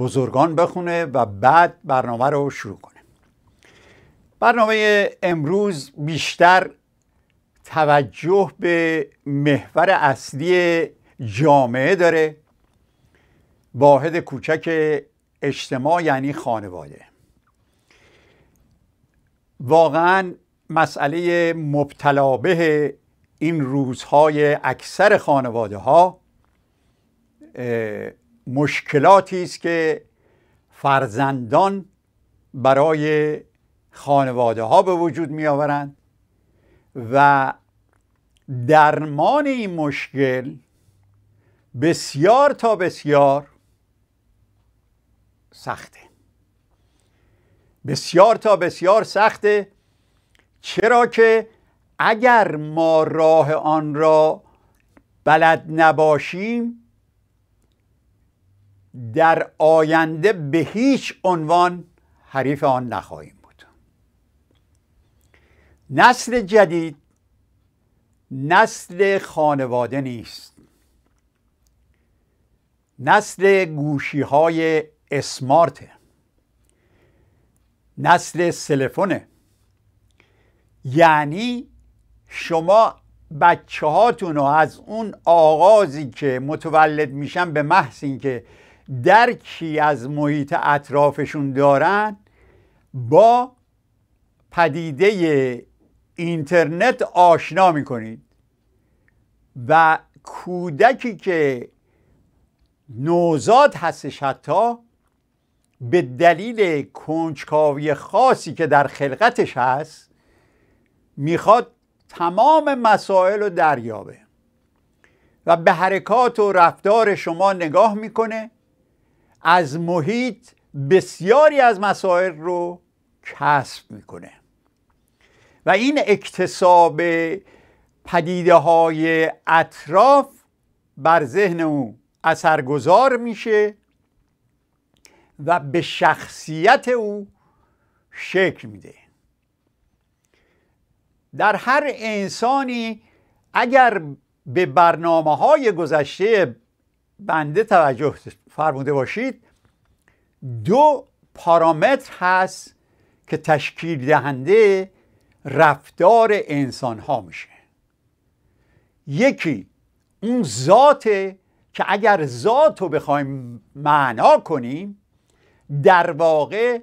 بزرگان بخونه و بعد برنامه رو شروع کنه برنامه امروز بیشتر توجه به محور اصلی جامعه داره واحد کوچک اجتماع یعنی خانواده واقعا مسئله مبتلا به این روزهای اکثر خانواده ها مشکلاتی است که فرزندان برای خانواده ها به وجود می آورند و درمان این مشکل بسیار تا بسیار سخته بسیار تا بسیار سخته چرا که اگر ما راه آن را بلد نباشیم در آینده به هیچ عنوان حریف آن نخواهیم بود نسل جدید نسل خانواده نیست نسل گوشی های اسمارت نسل سلفونه یعنی شما بچه هاتون رو از اون آغازی که متولد میشن به محض اینکه درکی از محیط اطرافشون دارن با پدیده اینترنت آشنا میکنید و کودکی که نوزاد هستش حتی به دلیل کنجکاوی خاصی که در خلقتش هست میخواد تمام مسائل رو دریابه و به حرکات و رفتار شما نگاه میکنه از محیط بسیاری از مسائل رو کسب میکنه و این اکتساب پدیده های اطراف بر ذهن او اثرگذار میشه و به شخصیت او شکل میده در هر انسانی اگر به برنامه های گذشته بنده توجه فرموده باشید دو پارامتر هست که تشکیل دهنده رفتار انسان ها میشه یکی اون ذاته که اگر ذات رو بخوایم معنا کنیم در واقع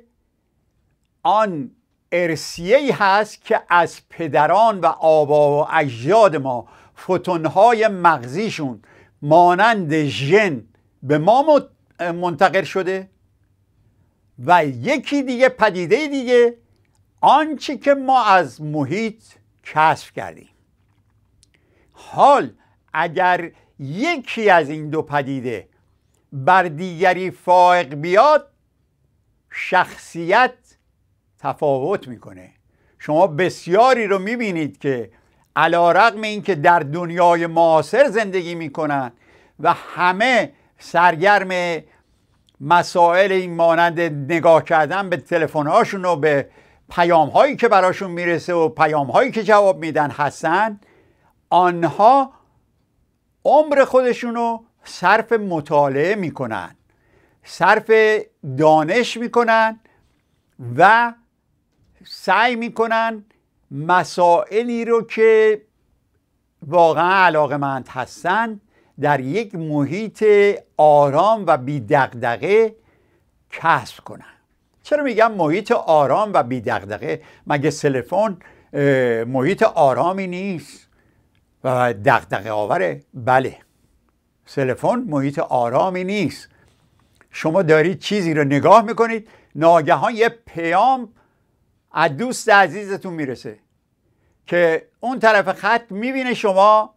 آن ارسیه هست که از پدران و آبا و اجداد ما فتونهای مغزیشون مانند ژن به ما منتقل شده و یکی دیگه پدیده دیگه آنچه که ما از محیط کشف کردیم حال اگر یکی از این دو پدیده بر دیگری فائق بیاد شخصیت تفاوت میکنه شما بسیاری رو میبینید که علا رقم این که در دنیای معاصر زندگی میکنن و همه سرگرم مسائل این مانند نگاه کردن به تلفن هاشون و به پیام هایی که براشون میرسه و پیام هایی که جواب میدن هستند آنها عمر خودشون رو صرف مطالعه میکنن صرف دانش میکنن و سعی میکنن مسائلی رو که واقعا علاقه مند هستن در یک محیط آرام و بی کسب کنن چرا میگم محیط آرام و بی مگه سلفون محیط آرامی نیست و دغدغه آوره بله سلفون محیط آرامی نیست شما دارید چیزی رو نگاه میکنید ناگهان یه پیام از دوست عزیزتون میرسه که اون طرف خط میبینه شما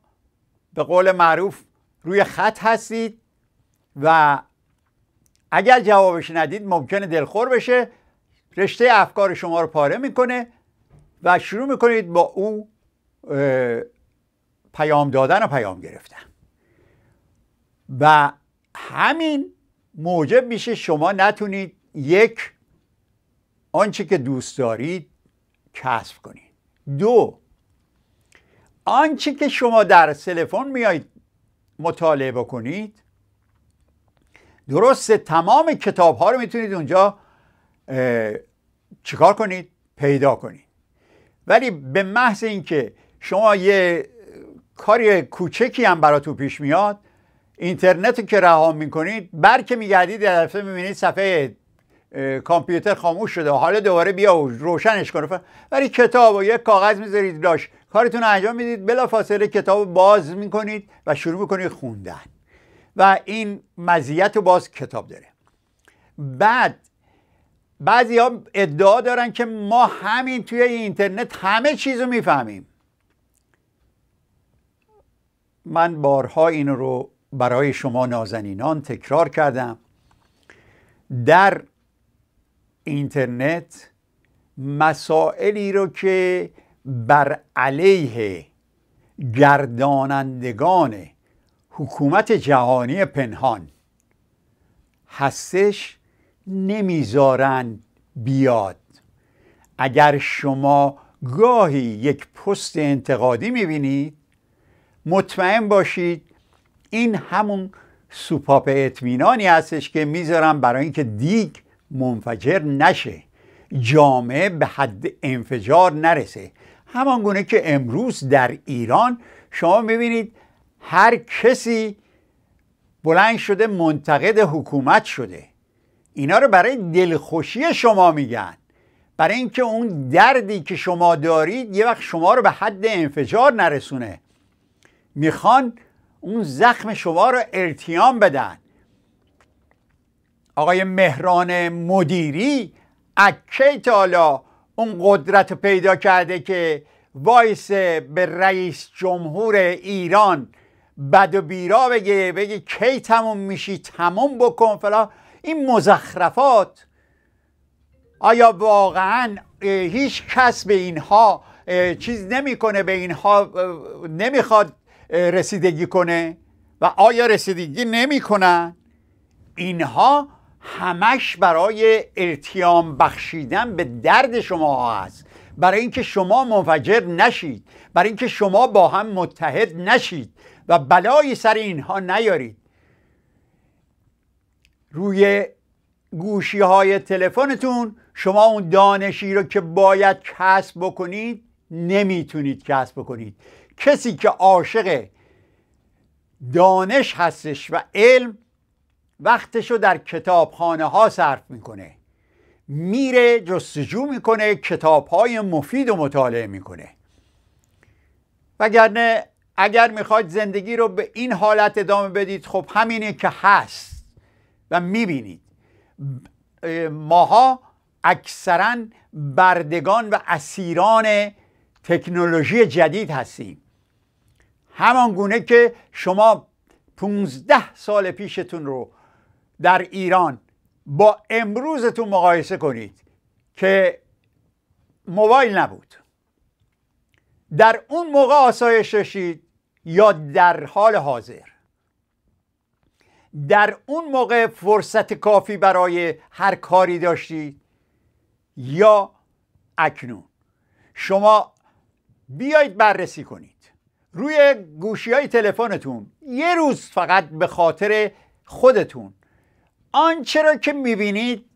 به قول معروف روی خط هستید و اگر جوابش ندید ممکنه دلخور بشه رشته افکار شما رو پاره میکنه و شروع میکنید با او پیام دادن و پیام گرفتن و همین موجب میشه شما نتونید یک آنچه که دوست دارید کسب کنید دو آنچه که شما در تلفن میایید مطالعه بکنید درسته تمام کتاب ها رو میتونید اونجا چیکار کنید پیدا کنید ولی به محض اینکه شما یه کاری کوچکی هم براتون پیش میاد اینترنت که رها میکنید بر که میگردید در دفعه میبینید صفحه کامپیوتر خاموش شده حالا دوباره بیا و روشنش کنه ولی کتاب و یک کاغذ میذارید لاش کارتون انجام میدید بلا فاصله کتاب باز میکنید و شروع میکنید خوندن و این مزیت رو باز کتاب داره بعد بعضی ها ادعا دارن که ما همین توی اینترنت همه چیز رو میفهمیم من بارها این رو برای شما نازنینان تکرار کردم در اینترنت مسائلی رو که بر علیه گردانندگان حکومت جهانی پنهان هستش نمیذارن بیاد اگر شما گاهی یک پست انتقادی میبینید مطمئن باشید این همون سوپاپ اطمینانی هستش که میذارم برای اینکه دیگ منفجر نشه جامعه به حد انفجار نرسه همان گونه که امروز در ایران شما میبینید هر کسی بلند شده منتقد حکومت شده اینا رو برای دلخوشی شما میگن برای اینکه اون دردی که شما دارید یه وقت شما رو به حد انفجار نرسونه میخوان اون زخم شما رو ارتیام بدن آقای مهران مدیری اکی تالا اون قدرت پیدا کرده که وایس به رئیس جمهور ایران بد و بیرا بگه بگه کی تموم میشی تموم بکن فلا این مزخرفات آیا واقعا هیچ کس به اینها چیز نمیکنه به اینها نمیخواد رسیدگی کنه و آیا رسیدگی نمیکنن اینها همش برای ارتیام بخشیدن به درد شما است برای اینکه شما منفجر نشید برای اینکه شما با هم متحد نشید و بلایی سر اینها نیارید روی گوشی های تلفنتون شما اون دانشی رو که باید کسب بکنید نمیتونید کسب بکنید کسی که عاشق دانش هستش و علم وقتشو در کتابخانه ها صرف میکنه میره جستجو میکنه کتاب های مفید و مطالعه میکنه وگرنه اگر میخواید زندگی رو به این حالت ادامه بدید خب همینه که هست و میبینید ماها اکثرا بردگان و اسیران تکنولوژی جدید هستیم همان گونه که شما 15 سال پیشتون رو در ایران با امروزتون مقایسه کنید که موبایل نبود در اون موقع آسایش داشتید یا در حال حاضر در اون موقع فرصت کافی برای هر کاری داشتید یا اکنون شما بیایید بررسی کنید روی گوشی های تلفنتون یه روز فقط به خاطر خودتون آنچه را که میبینید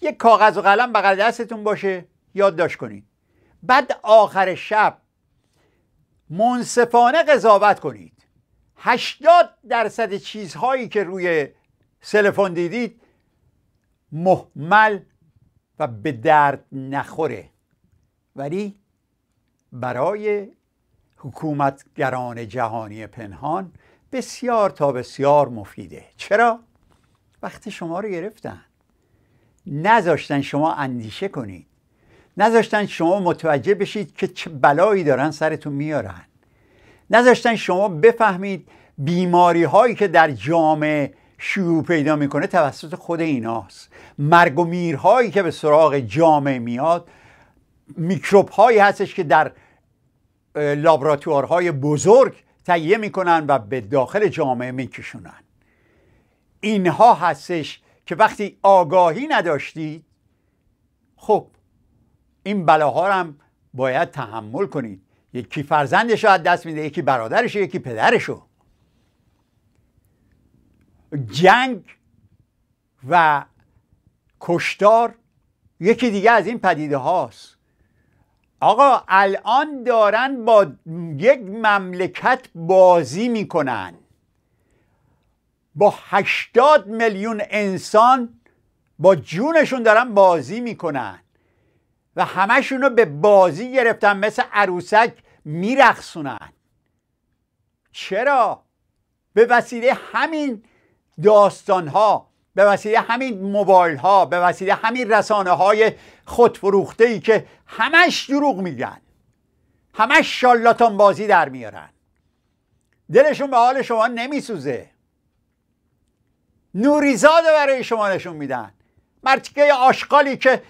یک کاغذ و قلم بغل دستتون باشه یادداشت کنید بعد آخر شب منصفانه قضاوت کنید 80 درصد چیزهایی که روی سلفون دیدید محمل و به درد نخوره ولی برای حکومتگران جهانی پنهان بسیار تا بسیار مفیده چرا؟ وقتی شما رو گرفتن نذاشتن شما اندیشه کنید نذاشتن شما متوجه بشید که چه بلایی دارن سرتون میارن نذاشتن شما بفهمید بیماری هایی که در جامعه شیوع پیدا میکنه توسط خود ایناست مرگ و میرهایی که به سراغ جامعه میاد میکروب هایی هستش که در لابراتوارهای بزرگ تهیه میکنن و به داخل جامعه میکشونن اینها هستش که وقتی آگاهی نداشتید خب این بلاها هم باید تحمل کنید یکی فرزندش رو دست میده یکی برادرش یکی پدرش جنگ و کشتار یکی دیگه از این پدیده هاست آقا الان دارن با یک مملکت بازی میکنن با 80 میلیون انسان با جونشون دارن بازی میکنن و همشون رو به بازی گرفتن مثل عروسک میرقصونن چرا به وسیله همین داستان ها به وسیله همین موبایل ها به وسیله همین رسانه های خودفروخته ای که همش دروغ میگن همش شالاتان بازی در میارن دلشون به حال شما نمیسوزه نوریزاده برای شما نشون میدن مرتیکه آشقالی که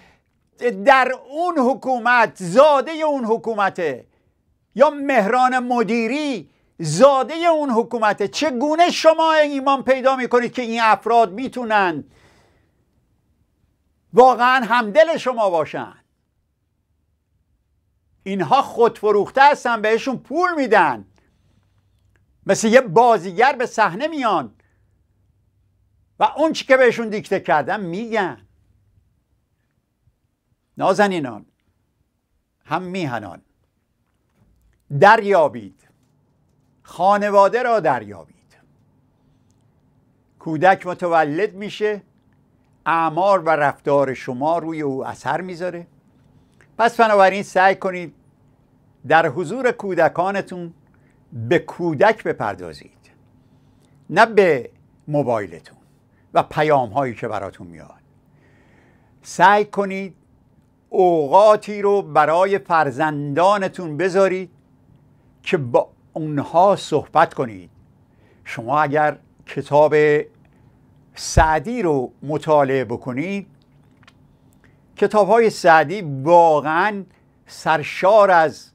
در اون حکومت زاده اون حکومته یا مهران مدیری زاده اون حکومته چگونه شما ایمان پیدا میکنید که این افراد میتونن واقعا همدل شما باشن اینها خودفروخته هستن بهشون پول میدن مثل یه بازیگر به صحنه میان و اون چی که بهشون دیکته کردم میگن نازنینان هم میهنان دریابید خانواده را دریابید کودک متولد میشه اعمار و رفتار شما روی او اثر میذاره پس بنابراین سعی کنید در حضور کودکانتون به کودک بپردازید نه به موبایلتون و پیام هایی که براتون میاد سعی کنید اوقاتی رو برای فرزندانتون بذارید که با اونها صحبت کنید شما اگر کتاب سعدی رو مطالعه بکنید کتاب های سعدی واقعا سرشار از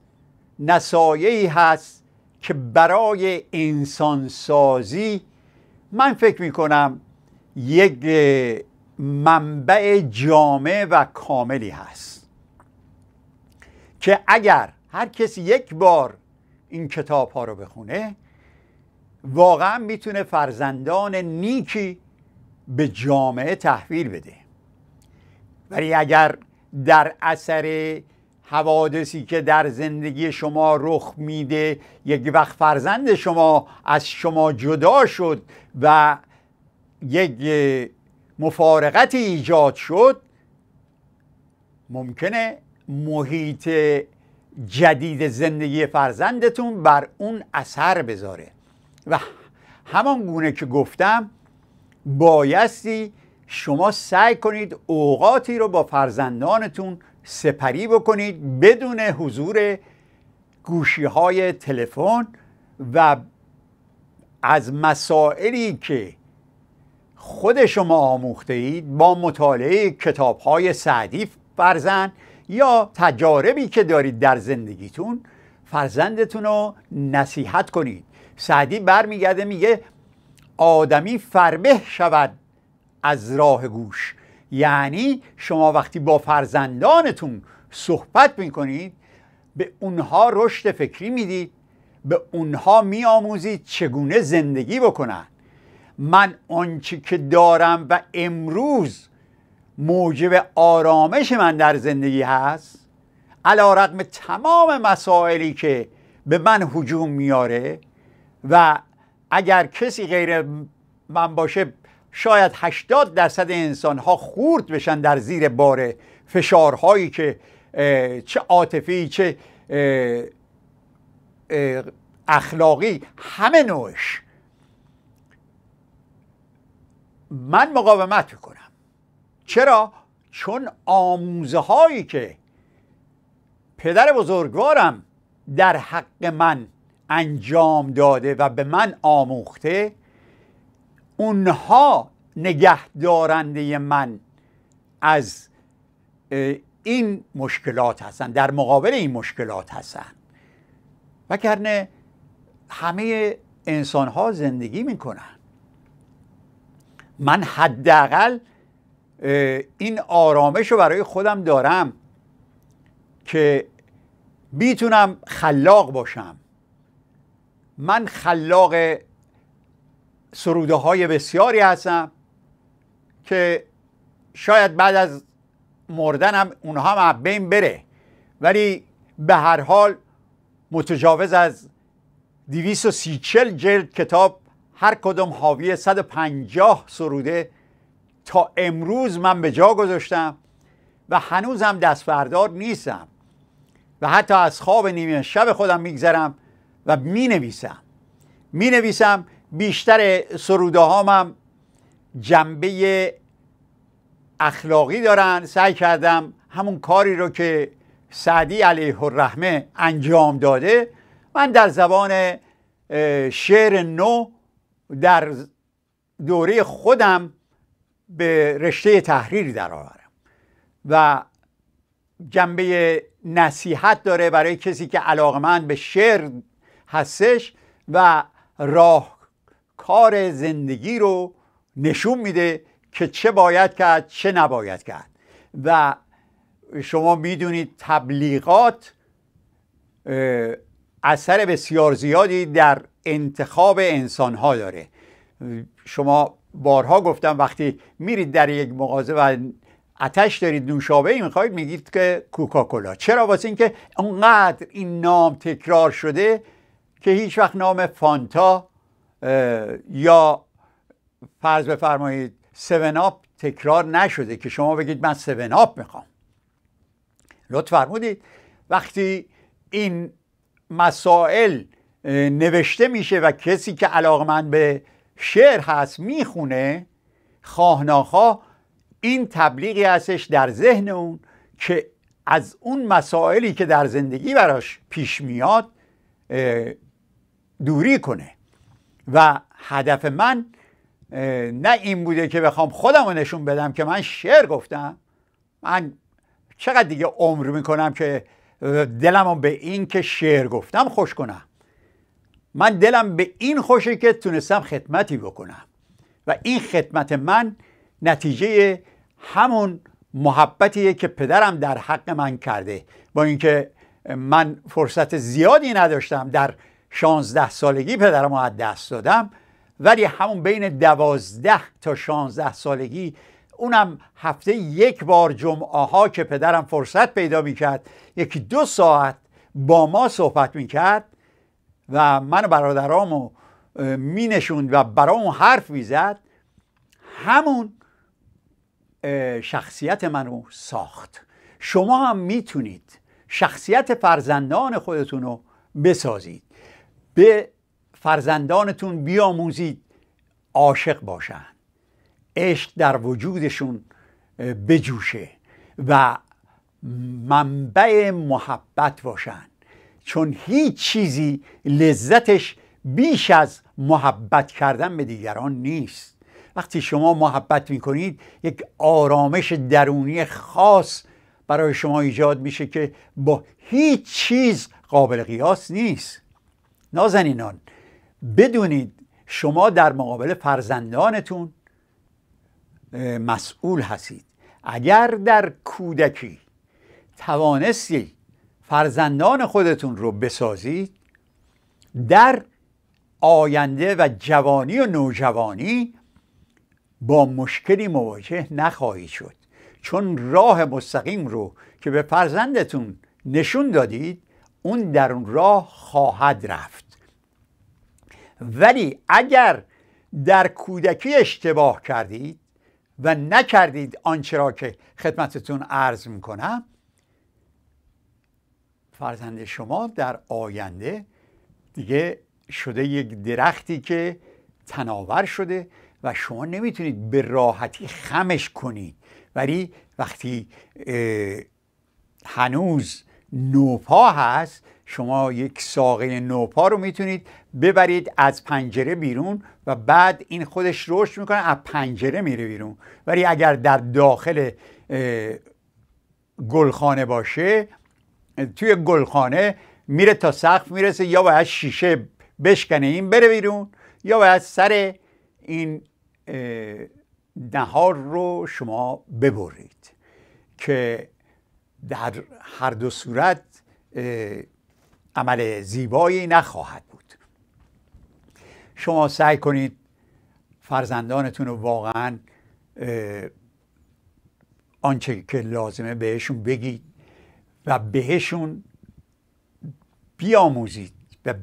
نصایحی هست که برای انسانسازی من فکر می کنم یک منبع جامع و کاملی هست که اگر هر کسی یک بار این کتاب ها رو بخونه واقعا میتونه فرزندان نیکی به جامعه تحویل بده ولی اگر در اثر حوادثی که در زندگی شما رخ میده یک وقت فرزند شما از شما جدا شد و یک مفارقتی ایجاد شد ممکنه محیط جدید زندگی فرزندتون بر اون اثر بذاره و همان گونه که گفتم بایستی شما سعی کنید اوقاتی رو با فرزندانتون سپری بکنید بدون حضور گوشی های تلفن و از مسائلی که خود شما آموخته اید با مطالعه کتاب های سعدی فرزند یا تجاربی که دارید در زندگیتون فرزندتون رو نصیحت کنید سعدی برمیگرده میگه آدمی فربه شود از راه گوش یعنی شما وقتی با فرزندانتون صحبت میکنید به اونها رشد فکری میدید به اونها میآموزید چگونه زندگی بکنن من آنچه که دارم و امروز موجب آرامش من در زندگی هست علا رقم تمام مسائلی که به من حجوم میاره و اگر کسی غیر من باشه شاید 80 درصد انسان ها خورد بشن در زیر بار فشارهایی که چه عاطفی چه اخلاقی همه نوعش من مقاومت میکنم چرا؟ چون آموزه هایی که پدر بزرگوارم در حق من انجام داده و به من آموخته اونها نگهدارنده من از این مشکلات هستن در مقابل این مشکلات هستن وگرنه همه انسان ها زندگی میکنن من حداقل این آرامش رو برای خودم دارم که میتونم خلاق باشم من خلاق سروده های بسیاری هستم که شاید بعد از مردنم اونها هم بین بره ولی به هر حال متجاوز از 230 جلد کتاب هر کدوم حاوی 150 سروده تا امروز من به جا گذاشتم و هنوزم دستبردار نیستم و حتی از خواب نیمه شب خودم میگذرم و می نویسم می نویسم بیشتر سروده هامم جنبه اخلاقی دارن سعی کردم همون کاری رو که سعدی علیه الرحمه انجام داده من در زبان شعر نو در دوره خودم به رشته تحریر آورم و جنبه نصیحت داره برای کسی که علاقمند به شعر هستش و راه کار زندگی رو نشون میده که چه باید کرد چه نباید کرد و شما میدونید تبلیغات اثر بسیار زیادی در انتخاب انسان ها داره شما بارها گفتم وقتی میرید در یک مغازه و اتش دارید نوشابه ای میخواید میگید که کوکاکولا چرا واسه اینکه اونقدر این نام تکرار شده که هیچ وقت نام فانتا یا فرض بفرمایید سوناپ تکرار نشده که شما بگید من سوناپ میخوام لطف فرمودید وقتی این مسائل نوشته میشه و کسی که علاقمند به شعر هست میخونه خواه این تبلیغی هستش در ذهن اون که از اون مسائلی که در زندگی براش پیش میاد دوری کنه و هدف من نه این بوده که بخوام خودم رو نشون بدم که من شعر گفتم من چقدر دیگه عمر میکنم که دلمو به این که شعر گفتم خوش کنم من دلم به این خوشه که تونستم خدمتی بکنم و این خدمت من نتیجه همون محبتیه که پدرم در حق من کرده با اینکه من فرصت زیادی نداشتم در 16 سالگی پدرم از دست دادم ولی همون بین 12 تا 16 سالگی اونم هفته یک بار جمعه ها که پدرم فرصت پیدا میکرد یکی دو ساعت با ما صحبت میکرد و من و برادرامو نشوند و برای اون حرف میزد همون شخصیت منو ساخت شما هم میتونید شخصیت فرزندان خودتون رو بسازید به فرزندانتون بیاموزید عاشق باشند عشق در وجودشون بجوشه و منبع محبت باشن چون هیچ چیزی لذتش بیش از محبت کردن به دیگران نیست وقتی شما محبت میکنید یک آرامش درونی خاص برای شما ایجاد میشه که با هیچ چیز قابل قیاس نیست نازنینان بدونید شما در مقابل فرزندانتون مسئول هستید اگر در کودکی توانستی فرزندان خودتون رو بسازید در آینده و جوانی و نوجوانی با مشکلی مواجه نخواهید شد چون راه مستقیم رو که به فرزندتون نشون دادید اون در اون راه خواهد رفت ولی اگر در کودکی اشتباه کردید و نکردید آنچه را که خدمتتون عرض میکنم فرزند شما در آینده دیگه شده یک درختی که تناور شده و شما نمیتونید به راحتی خمش کنید ولی وقتی هنوز نوپا هست شما یک ساقه نوپا رو میتونید ببرید از پنجره بیرون و بعد این خودش رشد میکنه از پنجره میره بیرون ولی اگر در داخل گلخانه باشه توی گلخانه میره تا سقف میرسه یا باید شیشه بشکنه این بره بیرون یا باید سر این نهار رو شما ببرید که در هر دو صورت عمل زیبایی نخواهد بود شما سعی کنید فرزندانتون رو واقعا آنچه که لازمه بهشون بگید و بهشون بیاموزید و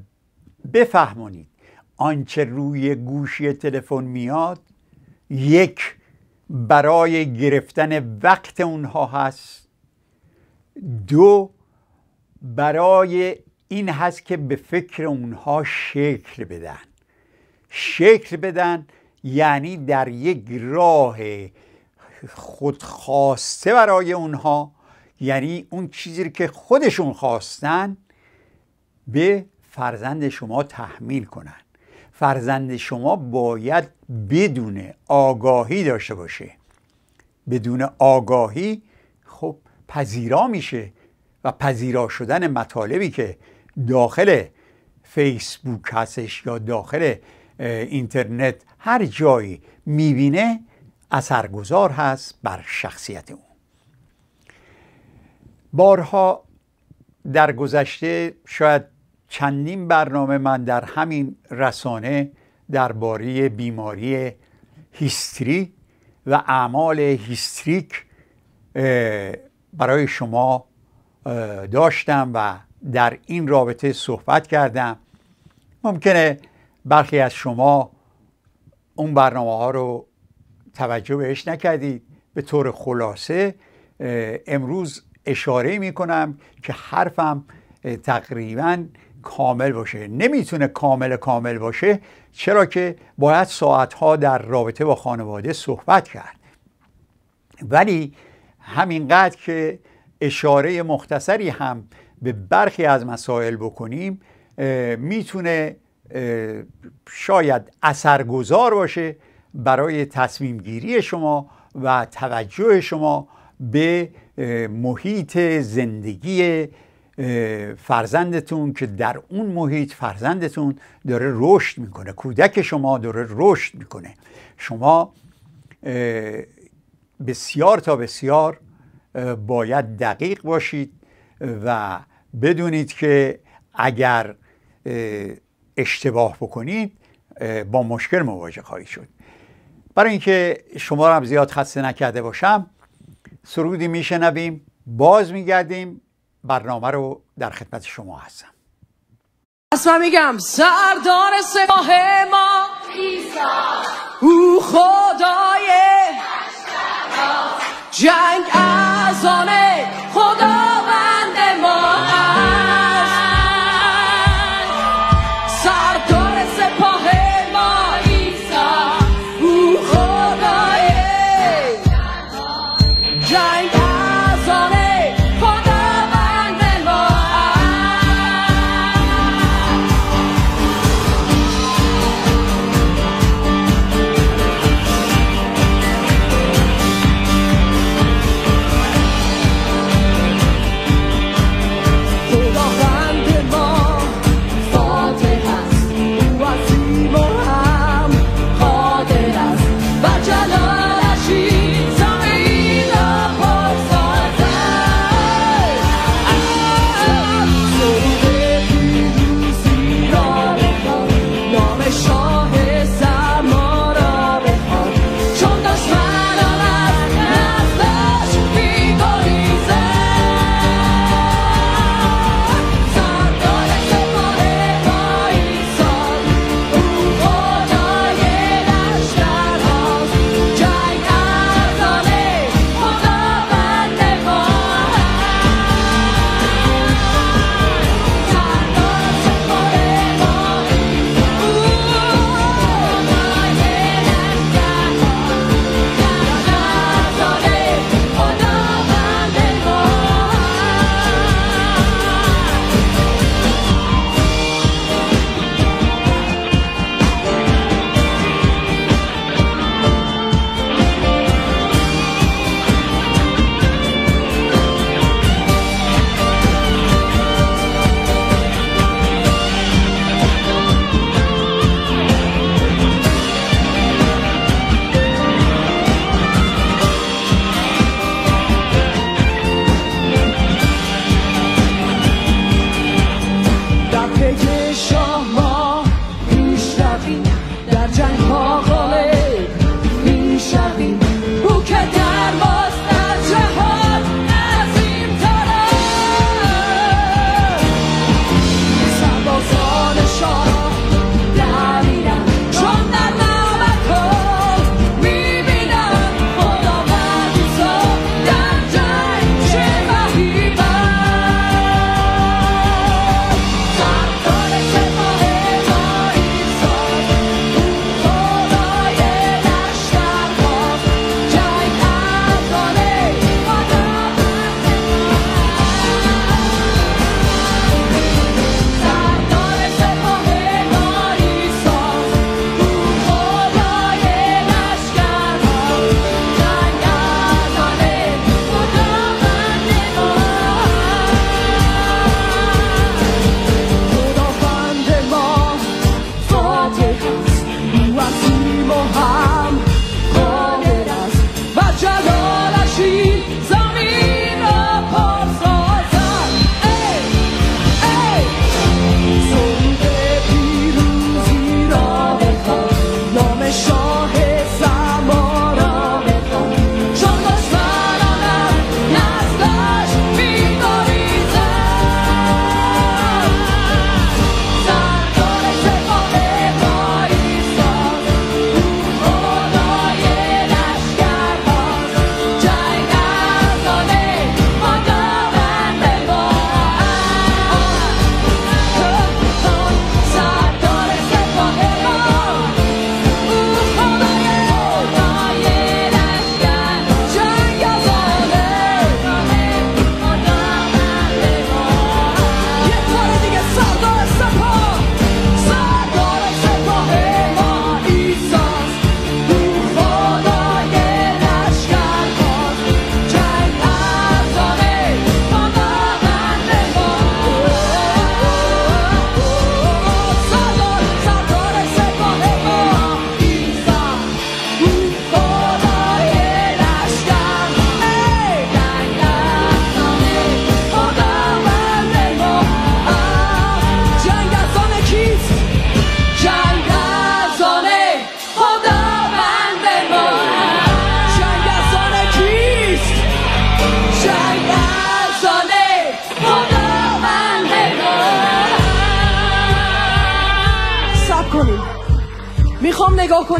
بفهمانید آنچه روی گوشی تلفن میاد یک برای گرفتن وقت اونها هست دو برای این هست که به فکر اونها شکل بدن شکل بدن یعنی در یک راه خودخواسته برای اونها یعنی اون چیزی که خودشون خواستن به فرزند شما تحمیل کنن فرزند شما باید بدون آگاهی داشته باشه بدون آگاهی خب پذیرا میشه و پذیرا شدن مطالبی که داخل فیسبوک هستش یا داخل اینترنت هر جایی میبینه اثرگذار هست بر شخصیت او بارها در گذشته شاید چندین برنامه من در همین رسانه درباره بیماری هیستری و اعمال هیستریک برای شما داشتم و در این رابطه صحبت کردم ممکنه برخی از شما اون برنامه ها رو توجه بهش نکردید به طور خلاصه امروز اشاره می کنم که حرفم تقریبا کامل باشه نمیتونه کامل کامل باشه چرا که باید ساعتها در رابطه با خانواده صحبت کرد ولی همینقدر که اشاره مختصری هم به برخی از مسائل بکنیم میتونه شاید اثرگذار باشه برای تصمیم گیری شما و توجه شما به محیط زندگی فرزندتون که در اون محیط فرزندتون داره رشد میکنه کودک شما داره رشد میکنه شما بسیار تا بسیار باید دقیق باشید و بدونید که اگر اشتباه بکنید با مشکل مواجه خواهید شد برای اینکه شما را هم زیاد خسته نکرده باشم سرودی میشنویم باز میگردیم برنامه رو در خدمت شما هستم اسم میگم سردار سپاه ما او خدای جنگ از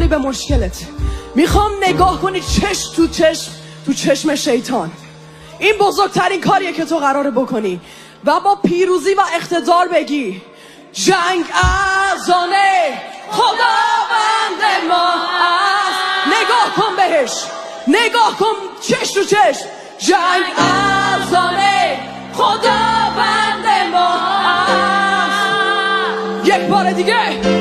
به مشکلت میخوام نگاه کنی چشم تو چشم تو چشم شیطان این بزرگترین کاریه که تو قراره بکنی و با پیروزی و اقتدار بگی جنگ ازانه خدا بند ما است نگاه کن بهش نگاه کن چشم تو چشم جنگ ازانه خدا خداوند ما است یک بار دیگه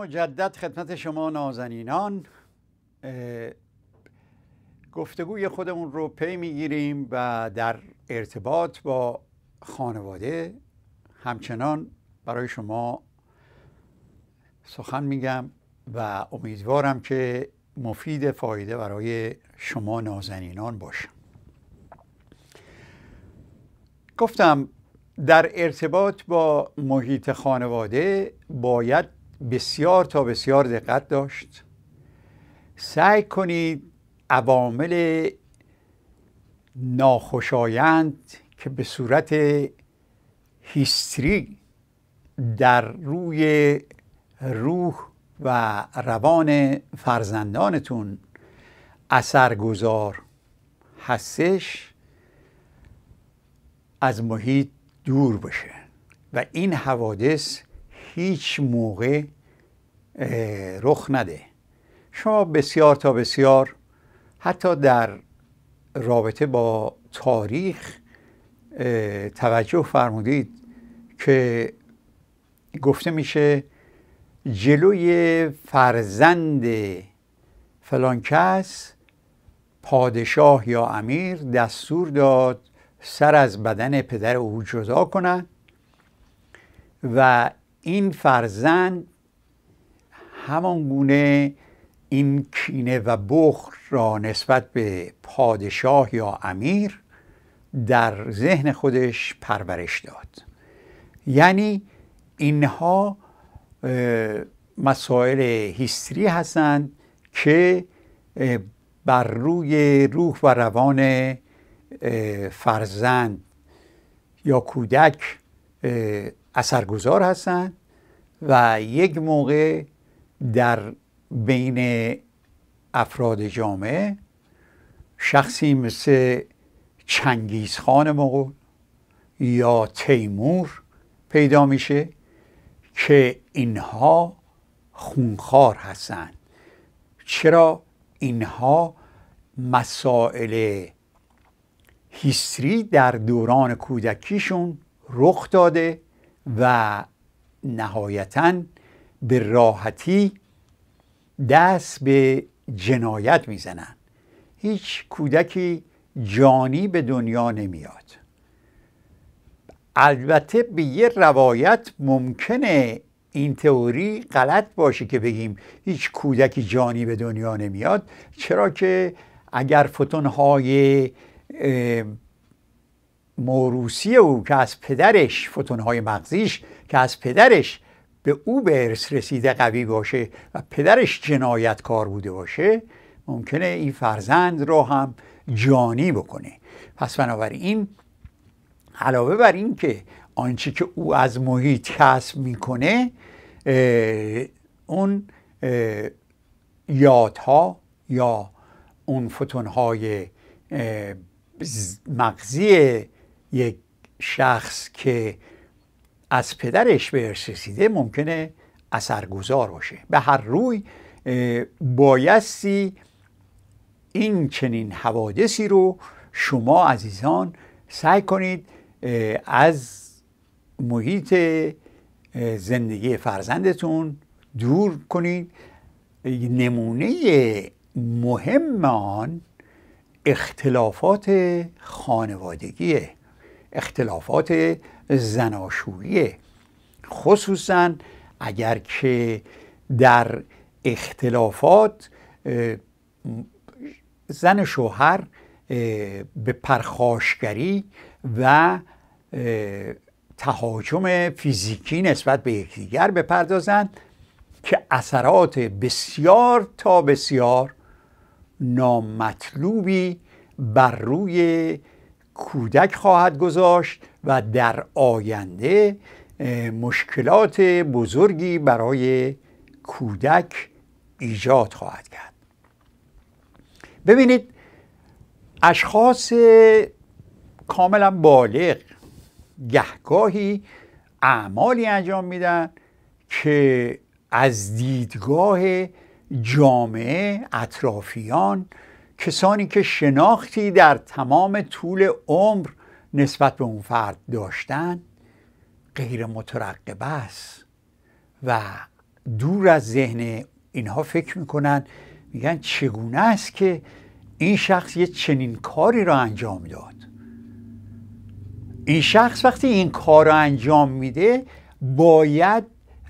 مجدد خدمت شما نازنینان گفتگوی خودمون رو پی میگیریم و در ارتباط با خانواده همچنان برای شما سخن میگم و امیدوارم که مفید فایده برای شما نازنینان باشه گفتم در ارتباط با محیط خانواده باید بسیار تا بسیار دقت داشت سعی کنید عوامل ناخوشایند که به صورت هیستری در روی روح و روان فرزندانتون اثرگذار هستش از محیط دور بشه و این حوادث هیچ موقع رخ نده شما بسیار تا بسیار حتی در رابطه با تاریخ توجه فرمودید که گفته میشه جلوی فرزند فلان کس پادشاه یا امیر دستور داد سر از بدن پدر او جدا کنند و این فرزند همان گونه این کینه و بخ را نسبت به پادشاه یا امیر در ذهن خودش پرورش داد یعنی اینها مسائل هیستری هستند که بر روی روح و روان فرزند یا کودک اثرگذار هستند و یک موقع در بین افراد جامعه شخصی مثل چنگیز خان مغول یا تیمور پیدا میشه که اینها خونخوار هستند چرا اینها مسائل هیستری در دوران کودکیشون رخ داده و نهایتا به راحتی دست به جنایت میزنن هیچ کودکی جانی به دنیا نمیاد البته به یه روایت ممکنه این تئوری غلط باشه که بگیم هیچ کودکی جانی به دنیا نمیاد چرا که اگر فوتون های موروسی او که از پدرش فوتونهای مغزیش که از پدرش به او به ارث رسیده قوی باشه و پدرش جنایتکار بوده باشه ممکنه این فرزند رو هم جانی بکنه پس بنابراین علاوه بر این که آنچه که او از محیط کسب میکنه اون یادها یا اون فوتونهای مغزی یک شخص که از پدرش به ارث رسیده ممکنه اثرگذار باشه به هر روی بایستی این چنین حوادثی رو شما عزیزان سعی کنید از محیط زندگی فرزندتون دور کنید نمونه مهم آن اختلافات خانوادگیه اختلافات زناشویی خصوصا اگر که در اختلافات زن شوهر به پرخاشگری و تهاجم فیزیکی نسبت به یکدیگر بپردازند که اثرات بسیار تا بسیار نامطلوبی بر روی کودک خواهد گذاشت و در آینده مشکلات بزرگی برای کودک ایجاد خواهد کرد ببینید اشخاص کاملا بالغ گهگاهی اعمالی انجام میدن که از دیدگاه جامعه اطرافیان کسانی که شناختی در تمام طول عمر نسبت به اون فرد داشتن غیر مترقب است و دور از ذهن اینها فکر میکنن میگن چگونه است که این شخص یه چنین کاری را انجام داد این شخص وقتی این کار را انجام میده باید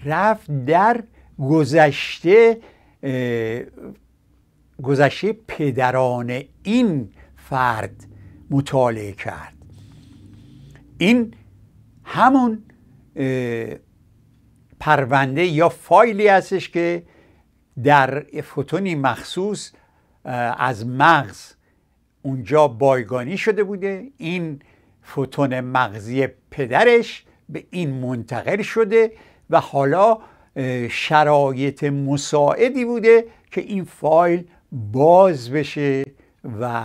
رفت در گذشته گذشته پدران این فرد مطالعه کرد این همون پرونده یا فایلی هستش که در فوتونی مخصوص از مغز اونجا بایگانی شده بوده این فوتون مغزی پدرش به این منتقل شده و حالا شرایط مساعدی بوده که این فایل باز بشه و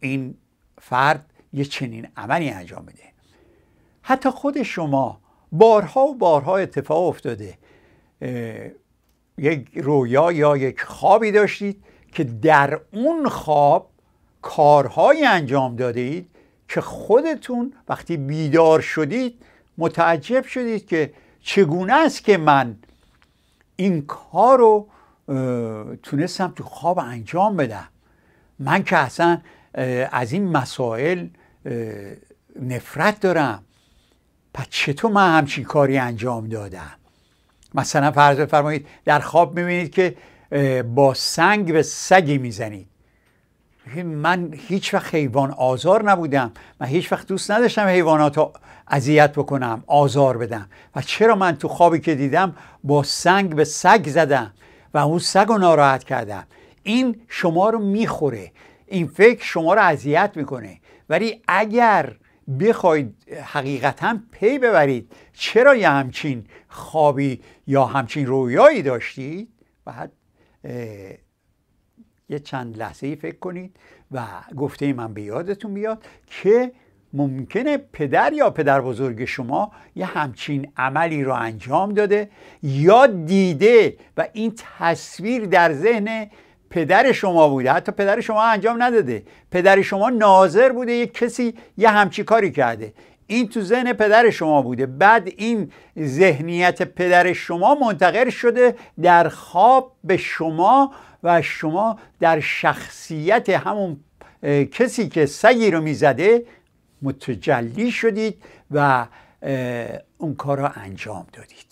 این فرد یه چنین عملی انجام بده حتی خود شما بارها و بارها اتفاق افتاده یک رویا یا یک خوابی داشتید که در اون خواب کارهایی انجام دادید که خودتون وقتی بیدار شدید متعجب شدید که چگونه است که من این کار رو تونستم تو خواب انجام بدم من که اصلا از این مسائل نفرت دارم پس چطور من همچین کاری انجام دادم مثلا فرض بفرمایید در خواب میبینید که با سنگ به سگی میزنید من هیچ وقت حیوان آزار نبودم من هیچ وقت دوست نداشتم حیوانات رو اذیت بکنم آزار بدم و چرا من تو خوابی که دیدم با سنگ به سگ زدم و اون سگ رو ناراحت کردم این شما رو میخوره این فکر شما رو اذیت میکنه ولی اگر بخواید حقیقتا پی ببرید چرا یه همچین خوابی یا همچین رویایی داشتید بعد یه چند لحظه ای فکر کنید و گفته من به یادتون بیاد که ممکنه پدر یا پدر بزرگ شما یه همچین عملی رو انجام داده یا دیده و این تصویر در ذهن پدر شما بوده حتی پدر شما انجام نداده پدر شما ناظر بوده یه کسی یه همچی کاری کرده این تو ذهن پدر شما بوده بعد این ذهنیت پدر شما منتقل شده در خواب به شما و شما در شخصیت همون کسی که سگی رو میزده متجلی شدید و اون کار را انجام دادید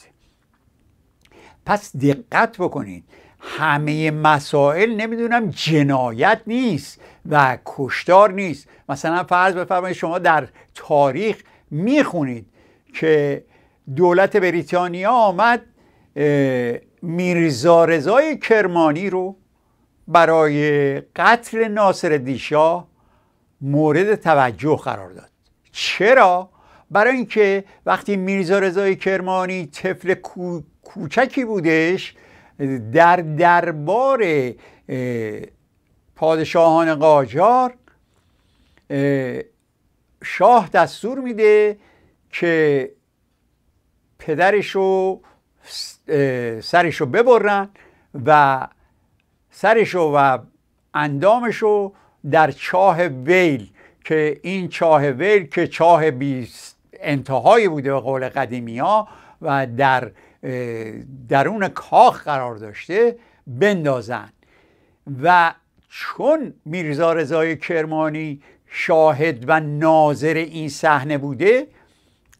پس دقت بکنید همه مسائل نمیدونم جنایت نیست و کشتار نیست مثلا فرض بفرمایید شما در تاریخ میخونید که دولت بریتانیا آمد میرزا کرمانی رو برای قتل ناصر دیشاه مورد توجه قرار داد چرا برای اینکه وقتی میرزا رضای کرمانی طفل کوچکی بودش در دربار پادشاهان قاجار شاه دستور میده که پدرشو سرشو ببرن و سرشو و اندامشو در چاه ویل که این چاه ویل که چاه بی انتهایی بوده به قول قدیمی ها و در درون کاخ قرار داشته بندازن و چون میرزا رضای کرمانی شاهد و ناظر این صحنه بوده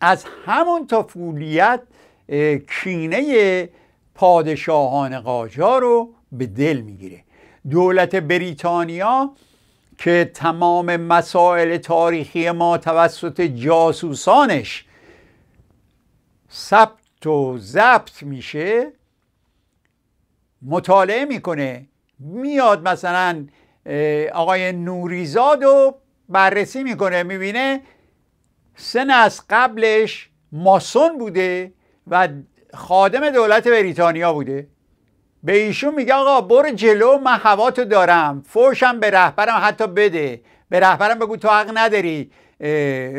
از همون فولیت کینه پادشاهان قاجار رو به دل میگیره دولت بریتانیا که تمام مسائل تاریخی ما توسط جاسوسانش ثبت و ضبط میشه مطالعه میکنه میاد مثلا آقای نوریزاد رو بررسی میکنه میبینه سن از قبلش ماسون بوده و خادم دولت بریتانیا بوده به ایشون میگه آقا برو جلو من تو دارم فوشم به رهبرم حتی بده به رهبرم بگو تو حق نداری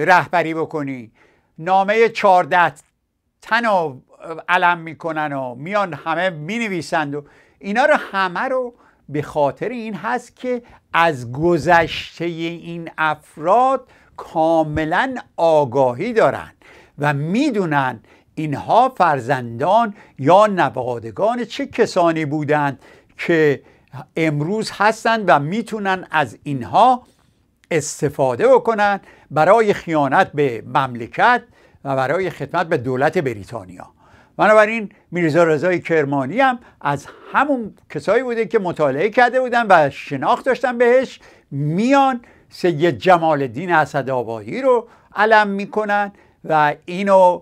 رهبری بکنی نامه چارده تن و علم میکنن و میان همه مینویسند و اینا رو همه رو به خاطر این هست که از گذشته این افراد کاملا آگاهی دارن و میدونن اینها فرزندان یا نوادگان چه کسانی بودند که امروز هستند و میتونن از اینها استفاده بکنن برای خیانت به مملکت و برای خدمت به دولت بریتانیا بنابراین میرزا رضای کرمانی هم از همون کسایی بوده که مطالعه کرده بودن و شناخت داشتن بهش میان سید جمال الدین آبادی رو علم میکنن و اینو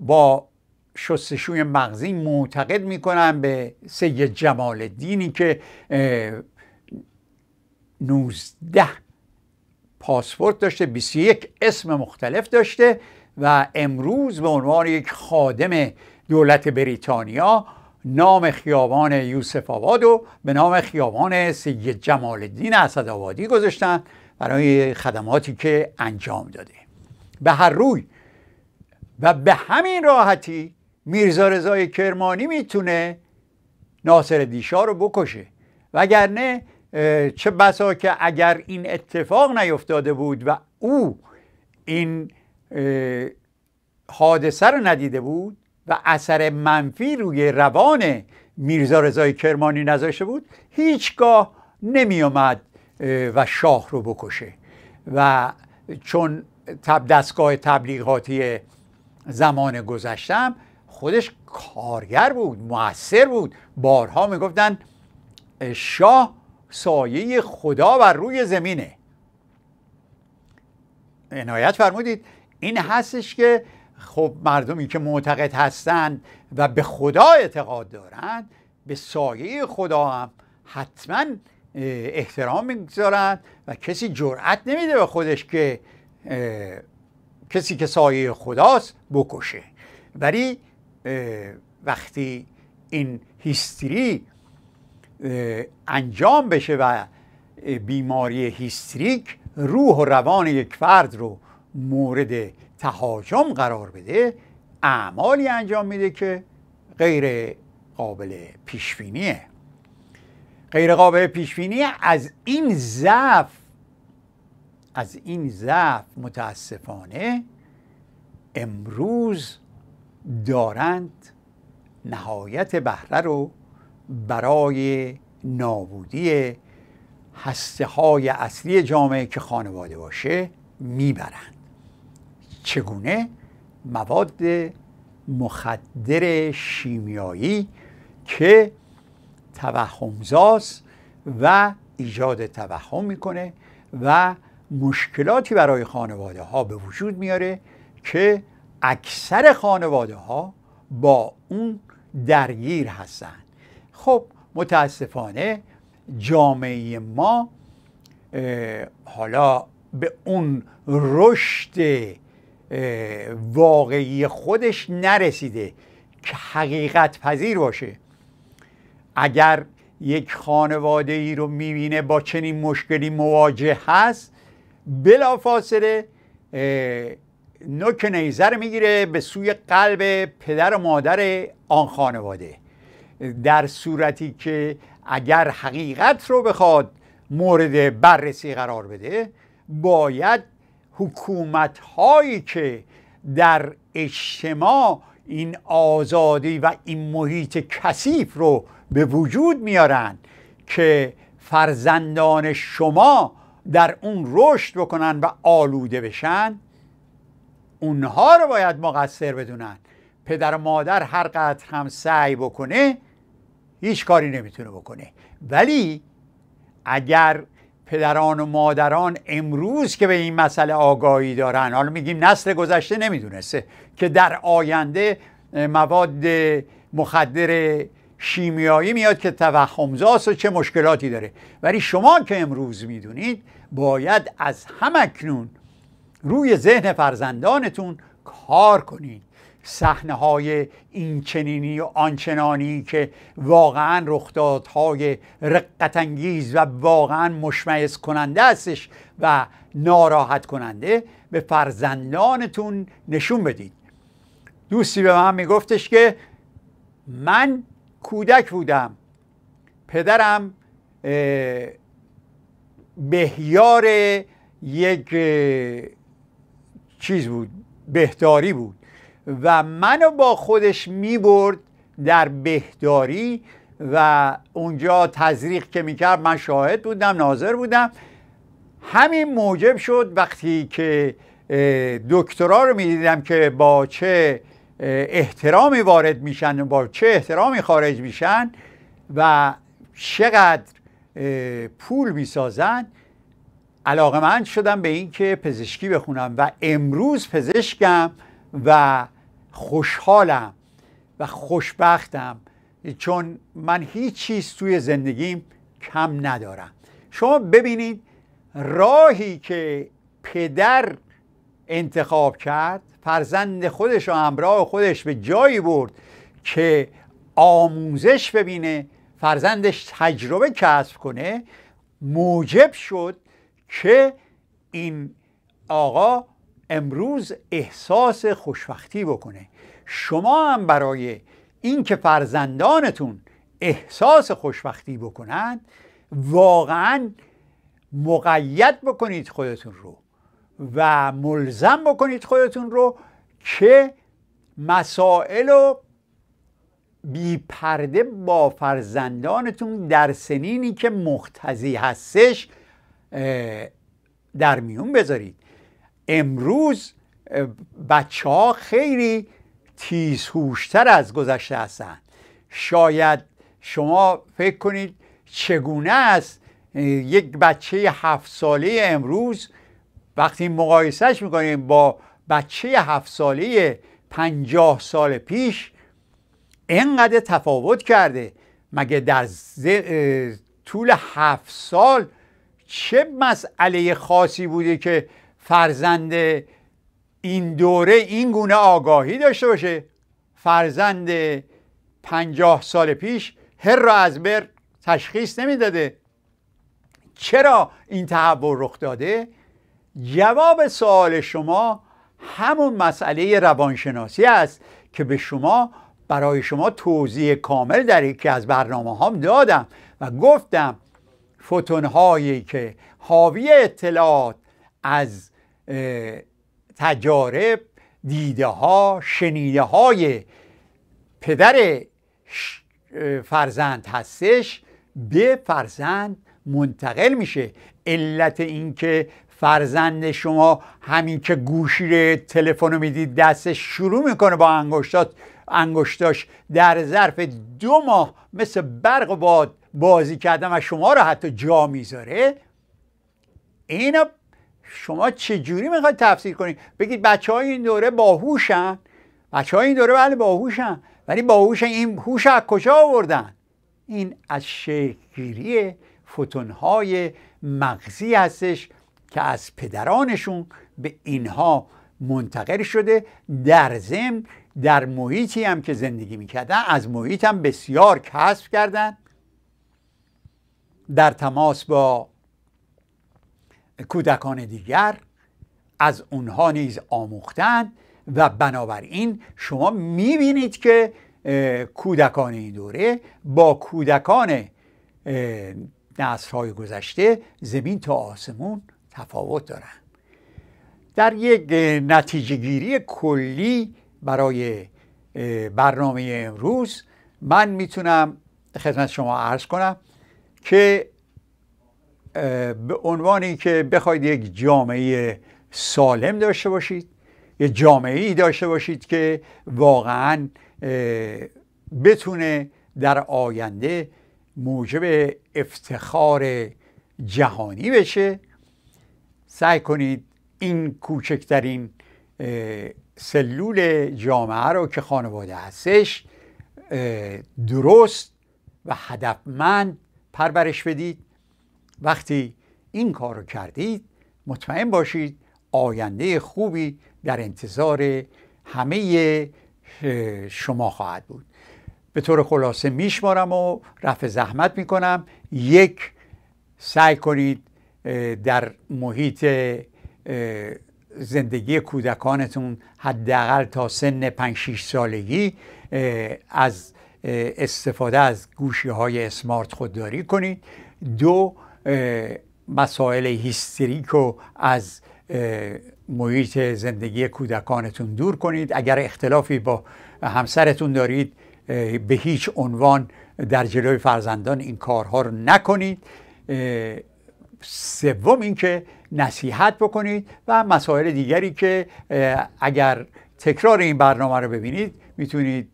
با شستشوی مغزی معتقد میکنن به سید جمال الدینی که 19 پاسپورت داشته 21 اسم مختلف داشته و امروز به عنوان یک خادم دولت بریتانیا نام خیابان یوسف آباد و به نام خیابان سید جمال الدین آبادی گذاشتن برای خدماتی که انجام داده به هر روی و به همین راحتی میرزا رضای کرمانی میتونه ناصر دیشا رو بکشه وگرنه چه بسا که اگر این اتفاق نیفتاده بود و او این حادثه رو ندیده بود و اثر منفی روی روان میرزا رضای کرمانی نذاشته بود هیچگاه نمی اومد و شاه رو بکشه و چون تب دستگاه تبلیغاتی زمان گذشتم خودش کارگر بود موثر بود بارها میگفتن شاه سایه خدا بر روی زمینه عنایت فرمودید این هستش که خب مردمی که معتقد هستند و به خدا اعتقاد دارند به سایه خدا هم حتما احترام میگذارند و کسی جرأت نمیده به خودش که کسی که سایه خداست بکشه ولی وقتی این هیستری انجام بشه و بیماری هیستریک روح و روان یک فرد رو مورد تهاجم قرار بده اعمالی انجام میده که غیر قابل پیشبینیه غیر قابل پیشبینی از این ضعف از این ضعف متاسفانه امروز دارند نهایت بهره رو برای نابودی هسته های اصلی جامعه که خانواده باشه میبرند چگونه مواد مخدر شیمیایی که توهمزاست و ایجاد توهم میکنه و مشکلاتی برای خانواده ها به وجود میاره که اکثر خانواده ها با اون درگیر هستند. خب متاسفانه جامعه ما حالا به اون رشد واقعی خودش نرسیده که حقیقت پذیر باشه اگر یک خانواده ای رو میبینه با چنین مشکلی مواجه هست بلافاصله نوک نیزر میگیره به سوی قلب پدر و مادر آن خانواده در صورتی که اگر حقیقت رو بخواد مورد بررسی قرار بده باید حکومت هایی که در اجتماع این آزادی و این محیط کثیف رو به وجود میارن که فرزندان شما در اون رشد بکنن و آلوده بشن اونها رو باید مقصر بدونن پدر و مادر هر قدر هم سعی بکنه هیچ کاری نمیتونه بکنه ولی اگر پدران و مادران امروز که به این مسئله آگاهی دارن حالا میگیم نسل گذشته نمیدونسته که در آینده مواد مخدر شیمیایی میاد که توهمزاست و چه مشکلاتی داره ولی شما که امروز میدونید باید از همکنون روی ذهن فرزندانتون کار کنید صحنه های اینچنینی و آنچنانی که واقعا رخدادهای رقتانگیز و واقعا مشمعز کننده استش و ناراحت کننده به فرزندانتون نشون بدید دوستی به من میگفتش که من کودک بودم پدرم بهیار یک چیز بود بهداری بود و منو با خودش برد در بهداری و اونجا تزریق که میکرد من شاهد بودم ناظر بودم همین موجب شد وقتی که دکترا رو دیدم که با چه احترامی وارد میشن با چه احترامی خارج میشن و چقدر پول میسازن من شدم به اینکه پزشکی بخونم و امروز پزشکم و خوشحالم و خوشبختم چون من هیچ چیز توی زندگیم کم ندارم شما ببینید راهی که پدر انتخاب کرد فرزند خودش و همراه خودش به جایی برد که آموزش ببینه فرزندش تجربه کسب کنه موجب شد که این آقا امروز احساس خوشبختی بکنه شما هم برای اینکه فرزندانتون احساس خوشبختی بکنند واقعا مقید بکنید خودتون رو و ملزم بکنید خودتون رو که مسائل و بیپرده با فرزندانتون در سنینی که مختزی هستش در میون بذارید امروز بچه ها خیلی تیز هوشتر از گذشته هستند شاید شما فکر کنید چگونه است یک بچه هفت ساله امروز وقتی مقایسهش میکنیم با بچه هفت ساله پنجاه سال پیش اینقدر تفاوت کرده مگه در طول هفت سال چه مسئله خاصی بوده که فرزند این دوره این گونه آگاهی داشته باشه فرزند پنجاه سال پیش هر را از بر تشخیص نمیداده چرا این تحول رخ داده جواب سوال شما همون مسئله روانشناسی است که به شما برای شما توضیح کامل در یکی از برنامه هم دادم و گفتم فوتون هایی که حاوی اطلاعات از تجارب دیده ها شنیده های پدر فرزند هستش به فرزند منتقل میشه علت اینکه فرزند شما همین که گوشی تلفن رو میدید دستش شروع میکنه با انگشتات انگشتاش در ظرف دو ماه مثل برق و باد بازی کردن و شما رو حتی جا میذاره اینا شما چجوری میخواید تفسیر کنید بگید بچه های این دوره باهوشن بچه های این دوره بله باهوشن ولی باهوشن این هوش از کجا آوردن این از شکلگیری فوتون های مغزی هستش که از پدرانشون به اینها منتقل شده در ضمن در محیطی هم که زندگی میکردن از محیط هم بسیار کسب کردن در تماس با کودکان دیگر از اونها نیز آموختن و بنابراین شما میبینید که کودکان این دوره با کودکان نصرهای گذشته زمین تا آسمون تفاوت دارن در یک نتیجه گیری کلی برای برنامه امروز من میتونم خدمت شما عرض کنم که به عنوانی که بخواید یک جامعه سالم داشته باشید یک جامعه ای داشته باشید که واقعا بتونه در آینده موجب افتخار جهانی بشه سعی کنید این کوچکترین سلول جامعه رو که خانواده هستش درست و هدفمند پرورش بدید وقتی این کار رو کردید مطمئن باشید آینده خوبی در انتظار همه شما خواهد بود به طور خلاصه میشمارم و رفع زحمت میکنم یک سعی کنید در محیط زندگی کودکانتون حداقل تا سن 5 6 سالگی از استفاده از گوشی های اسمارت خودداری کنید دو مسائل هیستریک رو از محیط زندگی کودکانتون دور کنید اگر اختلافی با همسرتون دارید به هیچ عنوان در جلوی فرزندان این کارها رو نکنید سوم اینکه نصیحت بکنید و مسائل دیگری که اگر تکرار این برنامه رو ببینید میتونید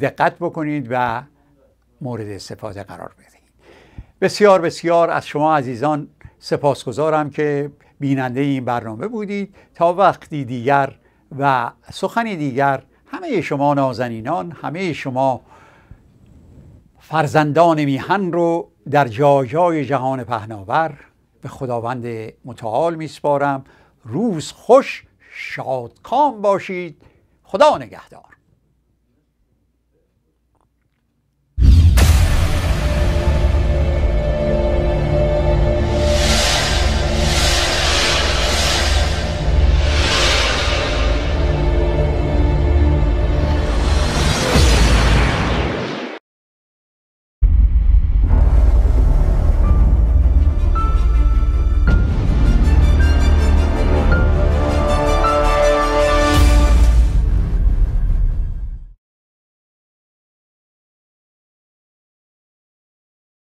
دقت بکنید و مورد استفاده قرار بدید بسیار بسیار از شما عزیزان سپاسگزارم که بیننده این برنامه بودید تا وقتی دیگر و سخنی دیگر همه شما نازنینان همه شما فرزندان میهن رو در جای جای جهان پهناور به خداوند متعال میسپارم روز خوش شادکام باشید خدا نگهدار